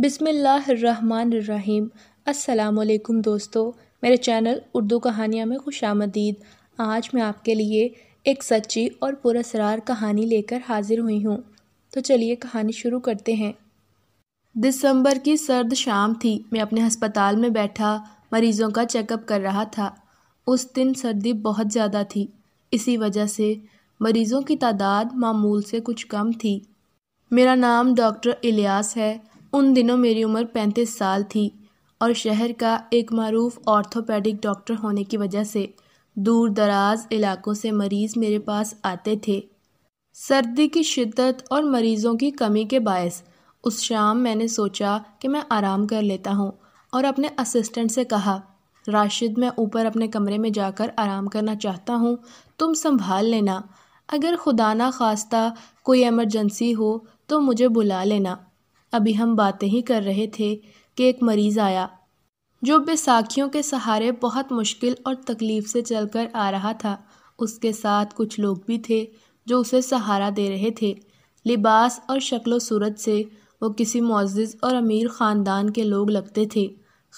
बिसमीम् अल्लाम दोस्तों मेरे चैनल उर्दू कहानियाँ में खुश आमदीद आज मैं आपके लिए एक सच्ची और पुरसरार कहानी लेकर हाजिर हुई हूँ तो चलिए कहानी शुरू करते हैं दिसंबर की सर्द शाम थी मैं अपने हस्पताल में बैठा मरीज़ों का चेकअप कर रहा था उस दिन सर्दी बहुत ज़्यादा थी इसी वजह से मरीज़ों की तादाद मामूल से कुछ कम थी मेरा नाम डॉक्टर इलियास है उन दिनों मेरी उम्र पैंतीस साल थी और शहर का एक मरूफ ऑर्थोपेडिक डॉक्टर होने की वजह से दूर दराज इलाकों से मरीज़ मेरे पास आते थे सर्दी की शिद्दत और मरीज़ों की कमी के बायस उस शाम मैंने सोचा कि मैं आराम कर लेता हूँ और अपने असिस्टेंट से कहा राशिद मैं ऊपर अपने कमरे में जाकर आराम करना चाहता हूँ तुम संभाल लेना अगर खुदा ना खास्ता कोई एमरजेंसी हो तो मुझे बुला लेना अभी हम बातें ही कर रहे थे कि एक मरीज़ आया जो बैसाखियों के सहारे बहुत मुश्किल और तकलीफ़ से चलकर आ रहा था उसके साथ कुछ लोग भी थे जो उसे सहारा दे रहे थे लिबास और शक्ल सूरत से वो किसी मोज़ और अमीर ख़ानदान के लोग लगते थे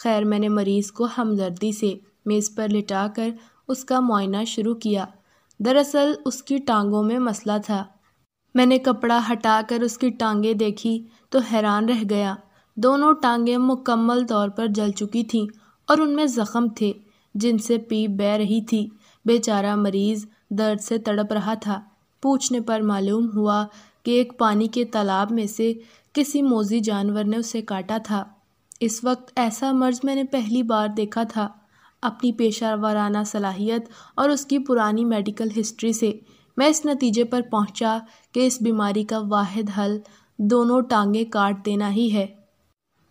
खैर मैंने मरीज़ को हमदर्दी से मेज़ पर लिटा कर उसका मुआयना शुरू किया दरअसल उसकी टांगों में मसला था मैंने कपड़ा हटाकर उसकी टांगें देखी तो हैरान रह गया दोनों टांगें मुकम्मल तौर पर जल चुकी थीं और उनमें ज़ख़म थे जिनसे पीप बह रही थी बेचारा मरीज़ दर्द से तड़प रहा था पूछने पर मालूम हुआ कि एक पानी के तालाब में से किसी मोजी जानवर ने उसे काटा था इस वक्त ऐसा मर्ज मैंने पहली बार देखा था अपनी पेशा वाराना सलाहियत और उसकी पुरानी मेडिकल हिस्ट्री से मैं इस नतीजे पर पहुंचा कि इस बीमारी का वाहिद हल दोनों टांगें काट देना ही है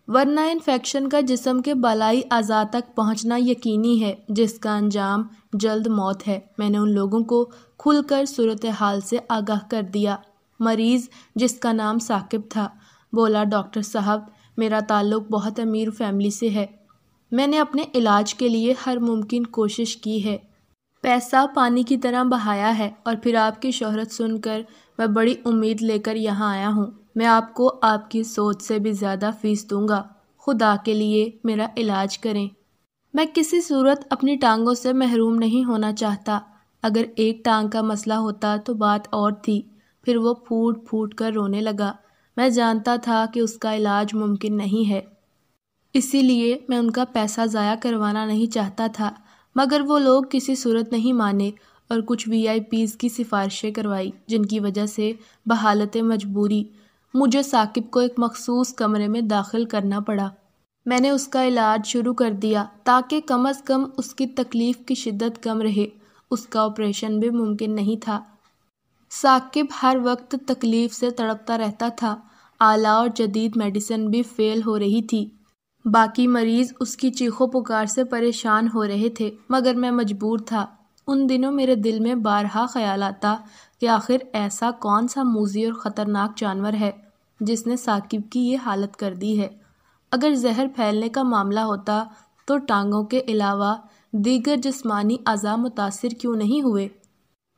वरना इन्फेक्शन का जिसम के बलाई अज़ा तक पहुंचना यकीनी है जिसका अंजाम जल्द मौत है मैंने उन लोगों को खुलकर सूरत हाल से आगाह कर दिया मरीज़ जिसका नाम साकिब था बोला डॉक्टर साहब मेरा ताल्लुक बहुत अमीर फैमिली से है मैंने अपने इलाज के लिए हर मुमकिन कोशिश की है पैसा पानी की तरह बहाया है और फिर आपकी शोहरत सुनकर मैं बड़ी उम्मीद लेकर यहाँ आया हूँ मैं आपको आपकी सोच से भी ज़्यादा फ़ीस दूँगा खुदा के लिए मेरा इलाज करें मैं किसी सूरत अपनी टांगों से महरूम नहीं होना चाहता अगर एक टांग का मसला होता तो बात और थी फिर वो फूट फूट कर रोने लगा मैं जानता था कि उसका इलाज मुमकिन नहीं है इसीलिए मैं उनका पैसा ज़ाया करवाना नहीं चाहता था मगर वो लोग किसी सूरत नहीं माने और कुछ वीआईपीज़ की सिफारिशें करवाई जिनकी वजह से बहालत मजबूरी मुझे साकिब को एक मखसूस कमरे में दाखिल करना पड़ा मैंने उसका इलाज शुरू कर दिया ताकि कम अज़ कम उसकी तकलीफ़ की शिद्दत कम रहे उसका ऑपरेशन भी मुमकिन नहीं था साकिब हर वक्त तकलीफ़ से तड़पता रहता था आला और जदीद मेडिसिन भी फ़ेल हो रही थी बाकी मरीज उसकी चीखों पुकार से परेशान हो रहे थे मगर मैं मजबूर था उन दिनों मेरे दिल में बारहा ख्याल आता कि आखिर ऐसा कौन सा मूजी और ख़तरनाक जानवर है जिसने साकिब की ये हालत कर दी है अगर जहर फैलने का मामला होता तो टांगों के अलावा दीगर जिस्मानी अज़ा मुतासर क्यों नहीं हुए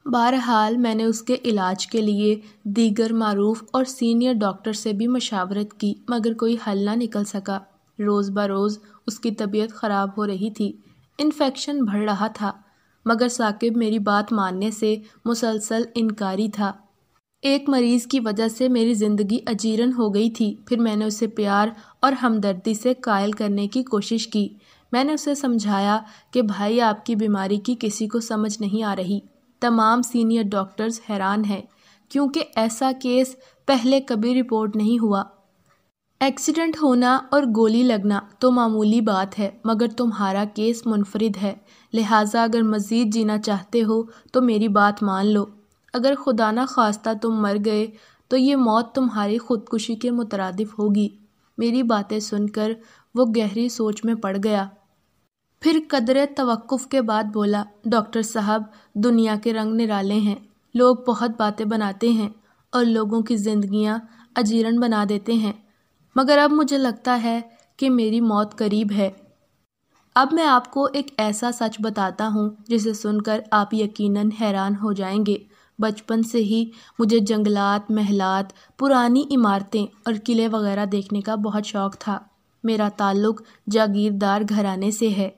बहरहाल मैंने उसके इलाज के लिए दीगर मरूफ और सीनियर डॉक्टर से भी मशावरत की मगर कोई हल ना निकल सका रोज़ बरोज़ उसकी तबीयत ख़राब हो रही थी इन्फेक्शन बढ़ रहा था मगर साकिब मेरी बात मानने से मुसलसल इनकारी था एक मरीज़ की वजह से मेरी ज़िंदगी अजीरन हो गई थी फिर मैंने उसे प्यार और हमदर्दी से कायल करने की कोशिश की मैंने उसे समझाया कि भाई आपकी बीमारी की किसी को समझ नहीं आ रही तमाम सीनियर डॉक्टर्स हैरान हैं क्योंकि ऐसा केस पहले कभी रिपोर्ट नहीं हुआ एक्सीडेंट होना और गोली लगना तो मामूली बात है मगर तुम्हारा केस मुनफरद है लिहाजा अगर मज़ीद जीना चाहते हो तो मेरी बात मान लो अगर खुदा न खास्ता तुम मर गए तो ये मौत तुम्हारी ख़ुदकुशी के मुतरदफ होगी मेरी बातें सुनकर वो गहरी सोच में पड़ गया फिर कदर तवक़ के बाद बोला डॉक्टर साहब दुनिया के रंग निराले हैं लोग बहुत बातें बनाते हैं और लोगों की ज़िंदियाँ अजीरन बना देते हैं मगर अब मुझे लगता है कि मेरी मौत करीब है अब मैं आपको एक ऐसा सच बताता हूँ जिसे सुनकर आप यकीनन हैरान हो जाएंगे बचपन से ही मुझे जंगलात महलात पुरानी इमारतें और किले वगैरह देखने का बहुत शौक़ था मेरा ताल्लुक़ जागीरदार घराने से है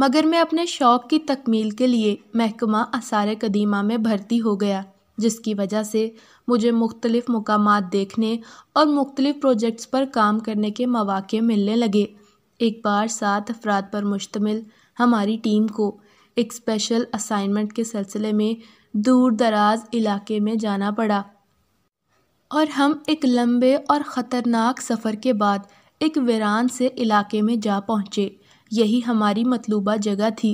मगर मैं अपने शौक़ की तकमील के लिए महकमा आसार कदीमा में भर्ती हो गया जिसकी वजह से मुझे मुख्तलिफ़ मकामात देखने और मुख्तलिफ़ प्रोजेक्ट्स पर काम करने के मौाक़े मिलने लगे एक बार सात अफराद पर मुश्तमिल हमारी टीम को एक स्पेशल असाइनमेंट के सिलसिले में दूर दराज इलाके में जाना पड़ा और हम एक लंबे और ख़तरनाक सफ़र के बाद एक वीरान से इलाके में जा पहुँचे यही हमारी मतलूबा जगह थी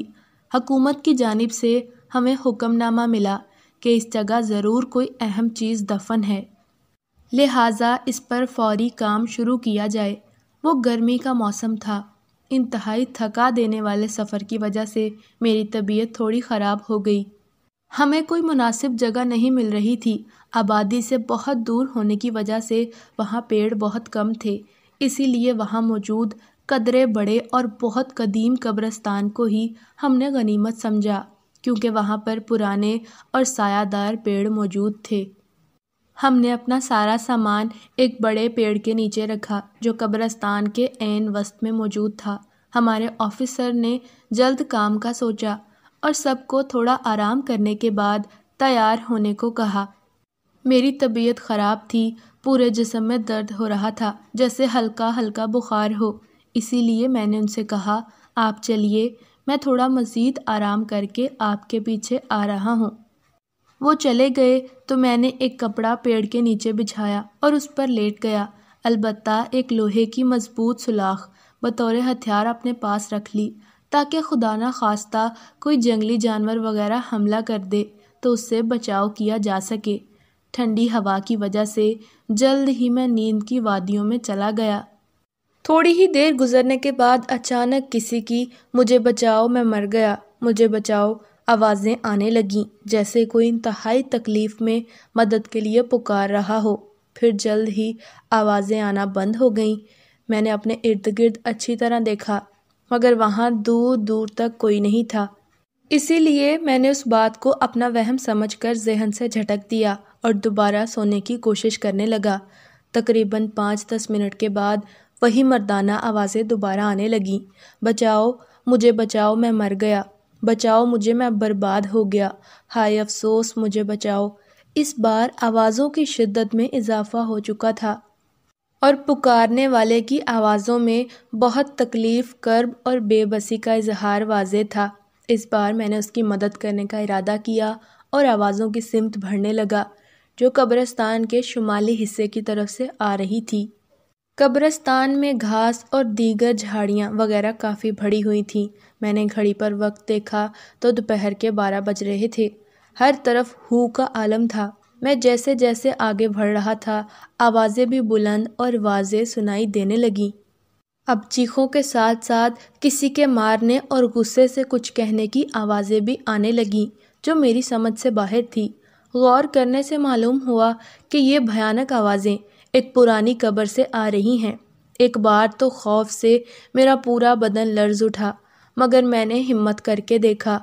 हकूमत की जानब से हमें हुक्मनामा मिला कि इस जगह ज़रूर कोई अहम चीज़ दफन है लिहाजा इस पर फौरी काम शुरू किया जाए वो गर्मी का मौसम था इंतहाई थका देने वाले सफ़र की वजह से मेरी तबीयत थोड़ी ख़राब हो गई हमें कोई मुनासिब जगह नहीं मिल रही थी आबादी से बहुत दूर होने की वजह से वहाँ पेड़ बहुत कम थे इसीलिए वहाँ मौजूद कदरे बड़े और बहुत कदीम कब्रस्तान को ही हमने गनीमत समझा क्योंकि वहाँ पर पुराने और सायादार पेड़ मौजूद थे हमने अपना सारा सामान एक बड़े पेड़ के नीचे रखा जो कब्रस्तान के एन वस्त में मौजूद था हमारे ऑफिसर ने जल्द काम का सोचा और सबको थोड़ा आराम करने के बाद तैयार होने को कहा मेरी तबीयत ख़राब थी पूरे जिसम में दर्द हो रहा था जैसे हल्का हल्का बुखार हो इसीलिए मैंने उनसे कहा आप चलिए मैं थोड़ा मज़ीद आराम करके आपके पीछे आ रहा हूँ वो चले गए तो मैंने एक कपड़ा पेड़ के नीचे बिछाया और उस पर लेट गया अलबत् एक लोहे की मज़बूत सुलाख बतौर हथियार अपने पास रख ली ताकि खुदा न खास्ता कोई जंगली जानवर वगैरह हमला कर दे तो उससे बचाव किया जा सके ठंडी हवा की वजह से जल्द ही मैं नींद की वादियों में चला गया थोड़ी ही देर गुजरने के बाद अचानक किसी की मुझे बचाओ मैं मर गया मुझे बचाओ आवाज़ें आने लगीं जैसे कोई इंतहाई तकलीफ़ में मदद के लिए पुकार रहा हो फिर जल्द ही आवाज़ें आना बंद हो गईं मैंने अपने इर्द गिर्द अच्छी तरह देखा मगर वहाँ दूर दूर तक कोई नहीं था इसीलिए मैंने उस बात को अपना वहम समझकर जहन से झटक दिया और दोबारा सोने की कोशिश करने लगा तकरीबन पाँच दस मिनट के बाद वही मर्दाना आवाज़ें दोबारा आने लगीं बचाओ मुझे बचाओ मैं मर गया बचाओ मुझे मैं बर्बाद हो गया हाय अफसोस मुझे बचाओ इस बार आवाज़ों की शिद्दत में इजाफ़ा हो चुका था और पुकारने वाले की आवाज़ों में बहुत तकलीफ़ कर्ब और बेबसी का इजहार वाज था इस बार मैंने उसकी मदद करने का इरादा किया और आवाज़ों की सिमत भरने लगा जो कब्रस्तान के शुमाली हिस्से की तरफ से आ रही थी कब्रस्तान में घास और दीगर झाड़ियाँ वगैरह काफ़ी भरी हुई थीं मैंने घड़ी पर वक्त देखा तो दोपहर के बारह बज रहे थे हर तरफ हु का आलम था मैं जैसे जैसे आगे बढ़ रहा था आवाज़ें भी बुलंद और वाजे सुनाई देने लगीं अब चीखों के साथ साथ किसी के मारने और गुस्से से कुछ कहने की आवाज़ें भी आने लगीं जो मेरी समझ से बाहर थी गौर करने से मालूम हुआ कि ये भयानक आवाज़ें एक पुरानी कब्र से आ रही हैं एक बार तो खौफ से मेरा पूरा बदन लर्ज उठा मगर मैंने हिम्मत करके देखा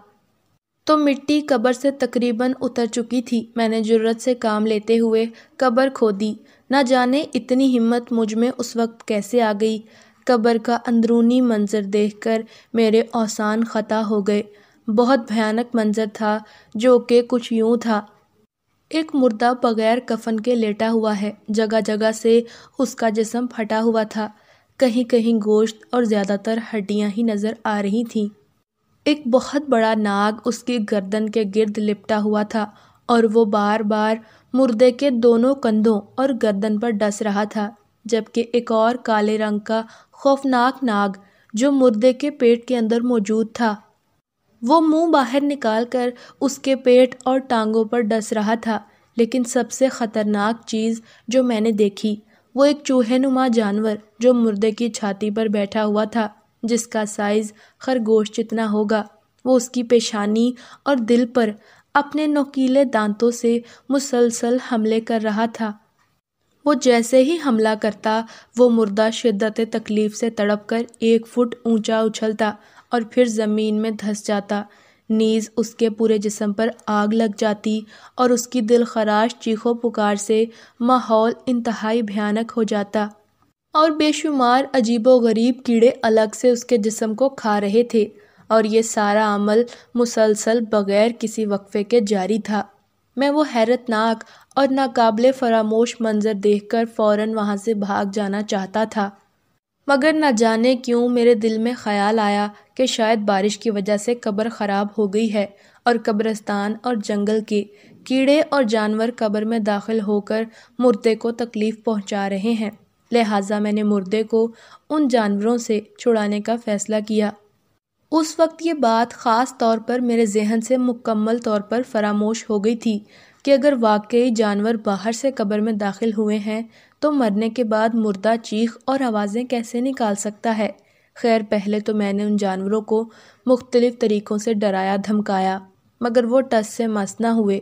तो मिट्टी कब्र से तकरीबन उतर चुकी थी मैंने जरूरत से काम लेते हुए कब्र खोदी ना जाने इतनी हिम्मत मुझ में उस वक्त कैसे आ गई कब्र का अंदरूनी मंज़र देखकर मेरे औसान ख़ता हो गए बहुत भयानक मंज़र था जो कि कुछ यूँ था एक मुर्दा बगैर कफन के लेटा हुआ है जगह जगह से उसका जिसम फटा हुआ था कहीं कहीं गोश्त और ज़्यादातर हड्डियां ही नज़र आ रही थीं एक बहुत बड़ा नाग उसकी गर्दन के गिर्द लिपटा हुआ था और वो बार बार मुर्दे के दोनों कंधों और गर्दन पर डस रहा था जबकि एक और काले रंग का खौफनाक नाग जो मुर्दे के पेट के अंदर मौजूद था वो मुंह बाहर निकाल कर उसके पेट और टांगों पर डस रहा था लेकिन सबसे ख़तरनाक चीज़ जो मैंने देखी वो एक चूहेनुमा जानवर जो मुर्दे की छाती पर बैठा हुआ था जिसका साइज़ खरगोश जितना होगा वो उसकी पेशानी और दिल पर अपने नोकीले दांतों से मुसलसल हमले कर रहा था वो जैसे ही हमला करता वो मुर्दा शिद्दत तकलीफ़ से तड़प कर एक फुट ऊंचा उछलता और फिर ज़मीन में धंस जाता नीज़ उसके पूरे जिस्म पर आग लग जाती और उसकी दिल खराश चीखों पुकार से माहौल इंतहाई भयानक हो जाता और बेशुमार अजीबो गरीब कीड़े अलग से उसके जिस्म को खा रहे थे और ये सारा अमल मुसलसल बग़ैर किसी वक्फ़े के जारी था मैं वो हैरतनाक और नाकबले फरामोश मंज़र देखकर फ़ौर वहाँ से भाग जाना चाहता था मगर न जाने क्यों मेरे दिल में ख्याल आया कि शायद बारिश की वजह से कब्र ख़राब हो गई है और कब्रस्तान और जंगल के कीड़े और जानवर कब्र में दाखिल होकर मुर्दे को तकलीफ़ पहुंचा रहे हैं लिहाजा मैंने मुर्दे को उन जानवरों से छुड़ाने का फ़ैसला किया उस वक्त ये बात ख़ास तौर पर मेरे जहन से मुकम्मल तौर पर फरामोश हो गई थी कि अगर वाकई जानवर बाहर से कब्र में दाखिल हुए हैं तो मरने के बाद मुर्दा चीख और आवाज़ें कैसे निकाल सकता है खैर पहले तो मैंने उन जानवरों को मुख्तलिफ़ तरीक़ों से डराया धमकाया मगर वो टस से मस ना हुए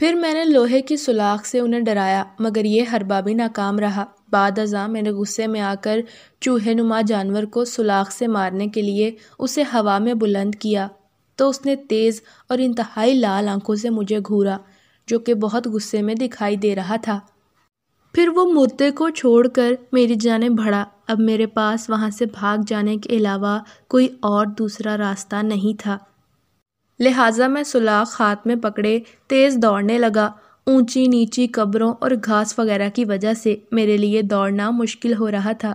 फिर मैंने लोहे की सुलाख से उन्हें डराया मगर ये हरबा भी नाकाम रहा बाद अजा मेरे गुस्से में आकर चूहे नुमा जानवर को सुलाख से मारने के लिए उसे हवा में बुलंद किया तो उसने तेज़ और इंतहाई लाल आंखों से मुझे घूरा जो कि बहुत गुस्से में दिखाई दे रहा था फिर वो मुर्दे को छोड़कर मेरी जाने भड़ा अब मेरे पास वहाँ से भाग जाने के अलावा कोई और दूसरा रास्ता नहीं था लिहाजा मैं सुलाख हाथ में पकड़े तेज़ दौड़ने लगा ऊंची नीची कब्रों और घास वगैरह की वजह से मेरे लिए दौड़ना मुश्किल हो रहा था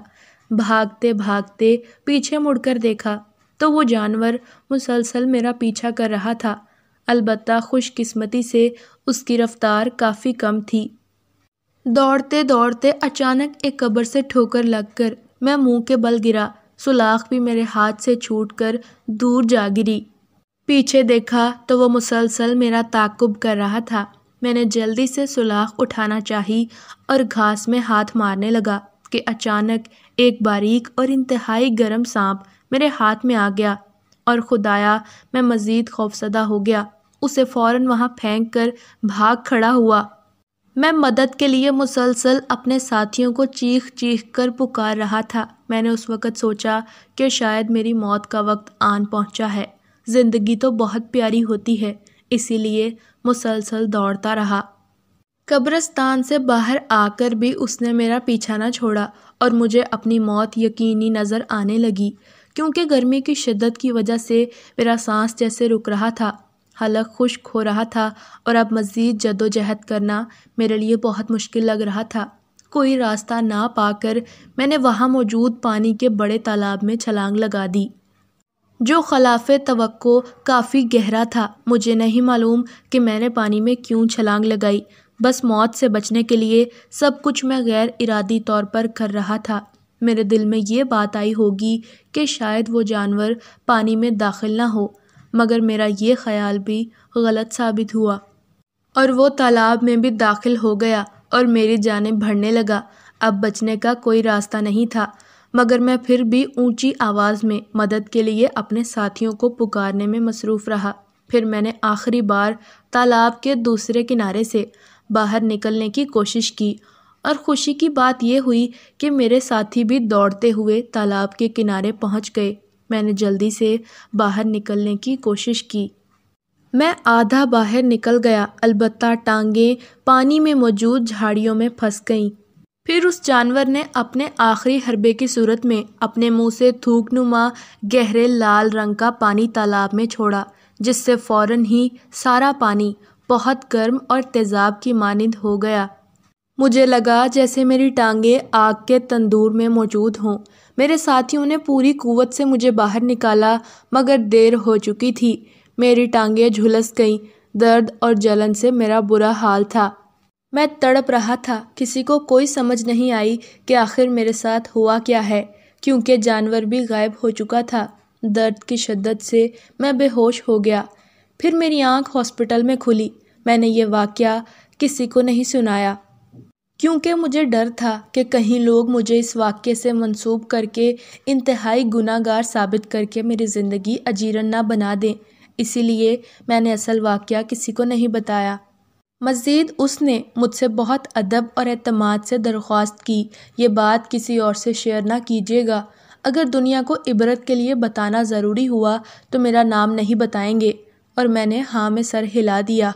भागते भागते पीछे मुड़कर देखा तो वो जानवर मुसलसल मेरा पीछा कर रहा था अलबत् ख़ुशकस्मती से उसकी रफ्तार काफ़ी कम थी दौड़ते दौड़ते अचानक एक कब्र से ठोकर लगकर मैं मुंह के बल गिरा सुलाख भी मेरे हाथ से छूटकर दूर जा गिरी पीछे देखा तो वो मुसलसल मेरा ताकुब कर रहा था मैंने जल्दी से सुलाख उठाना चाही और घास में हाथ मारने लगा कि अचानक एक बारीक और इंतहाई गर्म सांप मेरे हाथ में आ गया और खुदाया मैं मज़ीद खौफसदा हो गया उसे फ़ौर वहाँ फेंक कर भाग खड़ा हुआ मैं मदद के लिए मुसलसल अपने साथियों को चीख चीख कर पुकार रहा था मैंने उस वक़्त सोचा कि शायद मेरी मौत का वक्त आन पहुँचा है ज़िंदगी तो बहुत प्यारी होती है इसीलिए मुसलसल दौड़ता रहा कब्रस्तान से बाहर आकर भी उसने मेरा पीछा ना छोड़ा और मुझे अपनी मौत यकीनी नज़र आने लगी क्योंकि गर्मी की शिद्दत की वजह से मेरा सांस जैसे रुक रहा था हलक खुश्क हो रहा था और अब मज़ीद जदोजहद करना मेरे लिए बहुत मुश्किल लग रहा था कोई रास्ता ना पाकर मैंने वहाँ मौजूद पानी के बड़े तालाब में छलांग लगा दी जो खिलाफ तो काफ़ी गहरा था मुझे नहीं मालूम कि मैंने पानी में क्यों छलांग लगाई बस मौत से बचने के लिए सब कुछ मैं गैर इरादी तौर पर कर रहा था मेरे दिल में ये बात आई होगी कि शायद वो जानवर पानी में दाखिल ना हो मगर मेरा ये ख्याल भी गलत साबित हुआ और वो तालाब में भी दाखिल हो गया और मेरी जानब भरने लगा अब बचने का कोई रास्ता नहीं था मगर मैं फिर भी ऊंची आवाज़ में मदद के लिए अपने साथियों को पुकारने में मसरूफ़ रहा फिर मैंने आखिरी बार तालाब के दूसरे किनारे से बाहर निकलने की कोशिश की और खुशी की बात यह हुई कि मेरे साथी भी दौड़ते हुए तालाब के किनारे पहुंच गए मैंने जल्दी से बाहर निकलने की कोशिश की मैं आधा बाहर निकल गया अलबत्ता टांगें पानी में मौजूद झाड़ियों में फंस गईं फिर उस जानवर ने अपने आखिरी हरबे की सूरत में अपने मुंह से थूकनुमा गहरे लाल रंग का पानी तालाब में छोड़ा जिससे फौरन ही सारा पानी बहुत गर्म और तेज़ाब की मानद हो गया मुझे लगा जैसे मेरी टांगें आग के तंदूर में मौजूद हों मेरे साथियों ने पूरी कुवत से मुझे बाहर निकाला मगर देर हो चुकी थी मेरी टांगें झुलस गईं दर्द और जलन से मेरा बुरा हाल था मैं तड़प रहा था किसी को कोई समझ नहीं आई कि आखिर मेरे साथ हुआ क्या है क्योंकि जानवर भी गायब हो चुका था दर्द की शदत से मैं बेहोश हो गया फिर मेरी आंख हॉस्पिटल में खुली मैंने ये वाक़ किसी को नहीं सुनाया क्योंकि मुझे डर था कि कहीं लोग मुझे इस वाक्य से मंसूब करके इंतहाई गुनागार साबित करके मेरी ज़िंदगी अजीरन ना बना दें इसीलिए मैंने असल वाक़ किसी को नहीं बताया मज़ीद उसने मुझसे बहुत अदब और अतमाद से दरख्वास्त की ये बात किसी और से शेयर ना कीजिएगा अगर दुनिया को इबरत के लिए बताना ज़रूरी हुआ तो मेरा नाम नहीं बताएंगे और मैंने हाँ में सर हिला दिया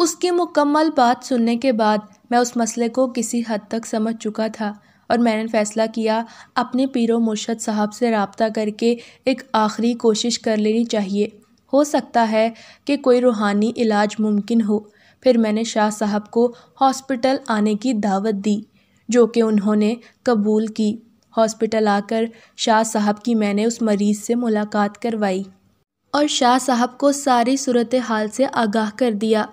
उसकी मुकम्मल बात सुनने के बाद मैं उस मसले को किसी हद तक समझ चुका था और मैंने फ़ैसला किया अपने पीर मुर्शद साहब से रबता करके एक आखिरी कोशिश कर लेनी चाहिए हो सकता है कि कोई रूहानी इलाज मुमकिन हो फिर मैंने शाह साहब को हॉस्पिटल आने की दावत दी जो कि उन्होंने कबूल की हॉस्पिटल आकर शाह साहब की मैंने उस मरीज़ से मुलाकात करवाई और शाह साहब को सारी सूरत हाल से आगाह कर दिया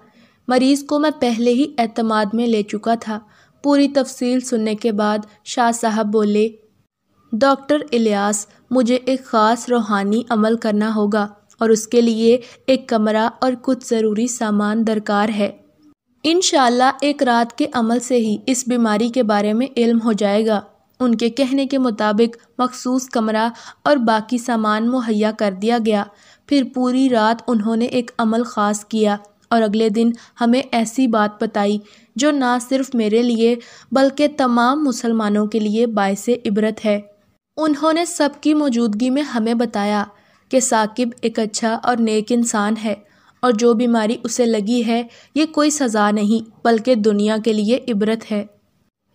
मरीज़ को मैं पहले ही अतमाद में ले चुका था पूरी तफसील सुनने के बाद शाह साहब बोले डॉक्टर इलियास मुझे एक ख़ास रूहानी अमल करना होगा और उसके लिए एक कमरा और कुछ ज़रूरी सामान दरकार है इन एक रात के अमल से ही इस बीमारी के बारे में इल्म हो जाएगा उनके कहने के मुताबिक मखसूस कमरा और बाकी सामान मुहैया कर दिया गया फिर पूरी रात उन्होंने एक अमल ख़ास किया और अगले दिन हमें ऐसी बात बताई जो ना सिर्फ मेरे लिए बल्कि तमाम मुसलमानों के लिए बायस इबरत है उन्होंने सबकी मौजूदगी में हमें बताया कि साकिब एक अच्छा और नेक इंसान है और जो बीमारी उसे लगी है ये कोई सज़ा नहीं बल्कि दुनिया के लिए इबरत है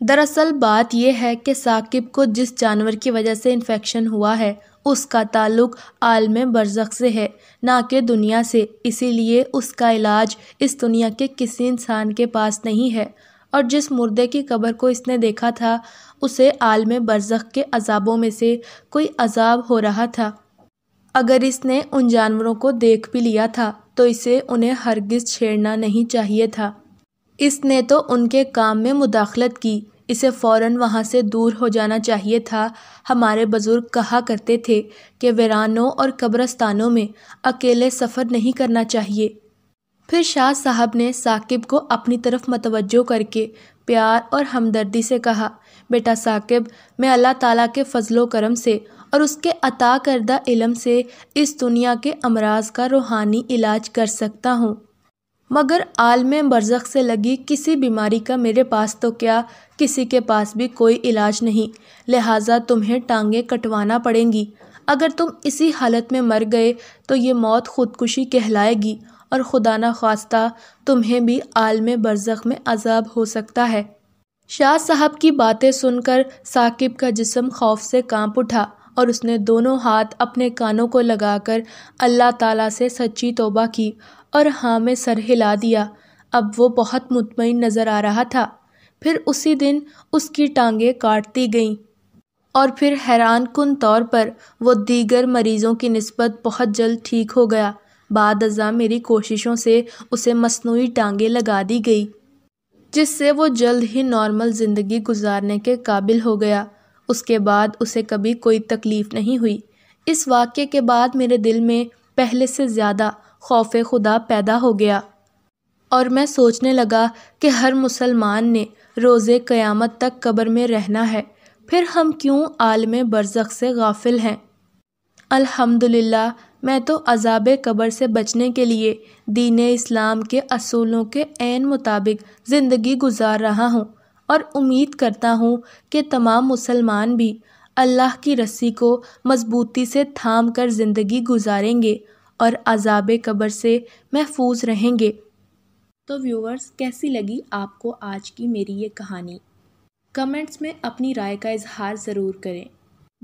दरअसल बात यह है कि साकिब को जिस जानवर की वजह से इन्फेक्शन हुआ है उसका ताल्लुक आलम बरज़ से है ना कि दुनिया से इसीलिए उसका इलाज इस दुनिया के किसी इंसान के पास नहीं है और जिस मुर्दे की कब्र को इसने देखा था उसे आलम बरज़ के अजाबों में से कोई अजाब हो रहा था अगर इसने उन जानवरों को देख भी लिया था तो इसे उन्हें हरगिज़ छेड़ना नहीं चाहिए था इसने तो उनके काम में मुदाखलत की इसे फ़ौर वहाँ से दूर हो जाना चाहिए था हमारे बुज़ुर्ग कहा करते थे कि वीरानों और कब्रस्तानों में अकेले सफ़र नहीं करना चाहिए फिर शाह साहब ने साकिब को अपनी तरफ मतवजो करके प्यार और हमदर्दी से कहा बेटा साकिब मैं अल्लाह ताला के फ़जलो करम से और उसके अता करदा इलम से इस दुनिया के अमराज का रूहानी इलाज कर सकता हूँ मगर आलम बरज़ से लगी किसी बीमारी का मेरे पास तो क्या किसी के पास भी कोई इलाज नहीं लिहाजा तुम्हें टांगें कटवाना पड़ेंगी अगर तुम इसी हालत में मर गए तो ये मौत खुदकुशी कहलाएगी और खुदा न खास्ता तुम्हें भी आलम बरज़ में अजाब हो सकता है शाह साहब की बातें सुनकर साकिब का जिस्म खौफ से कांप उठा और उसने दोनों हाथ अपने कानों को लगाकर अल्लाह ताला से सच्ची तोबा की और हाँ में सर हिला दिया अब वो बहुत मुतमिन नज़र आ रहा था फिर उसी दिन उसकी टांगें काट दी गईं और फिर हैरान कन तौर पर वो दीगर मरीज़ों की नस्बत बहुत जल्द ठीक हो गया बाद अज़ा मेरी कोशिशों से उसे मसनू टांगें लगा दी गई जिससे वो जल्द ही नॉर्मल ज़िंदगी गुजारने के काबिल हो गया उसके बाद उसे कभी कोई तकलीफ़ नहीं हुई इस वाक्य के बाद मेरे दिल में पहले से ज़्यादा खौफ खुदा पैदा हो गया और मैं सोचने लगा कि हर मुसलमान ने रोज़े क़यामत तक कब्र में रहना है फिर हम क्यों आलम बरज़क से गाफिल हैं अल्हम्दुलिल्लाह मैं तो अज़ाब क़ब्र से बचने के लिए दीन इस्लाम के असूलों के ऐन मुताबिक ज़िंदगी गुजार रहा हूँ और उम्मीद करता हूँ कि तमाम मुसलमान भी अल्लाह की रस्सी को मज़बूती से थाम कर ज़िंदगी गुजारेंगे और अजाब कब्र से महफूज रहेंगे तो व्यूअर्स कैसी लगी आपको आज की मेरी ये कहानी कमेंट्स में अपनी राय का इजहार ज़रूर करें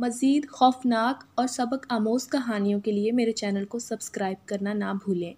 मज़ीद खौफ़नाक और सबक आमोज़ कहानियों के लिए मेरे चैनल को सब्सक्राइब करना ना भूलें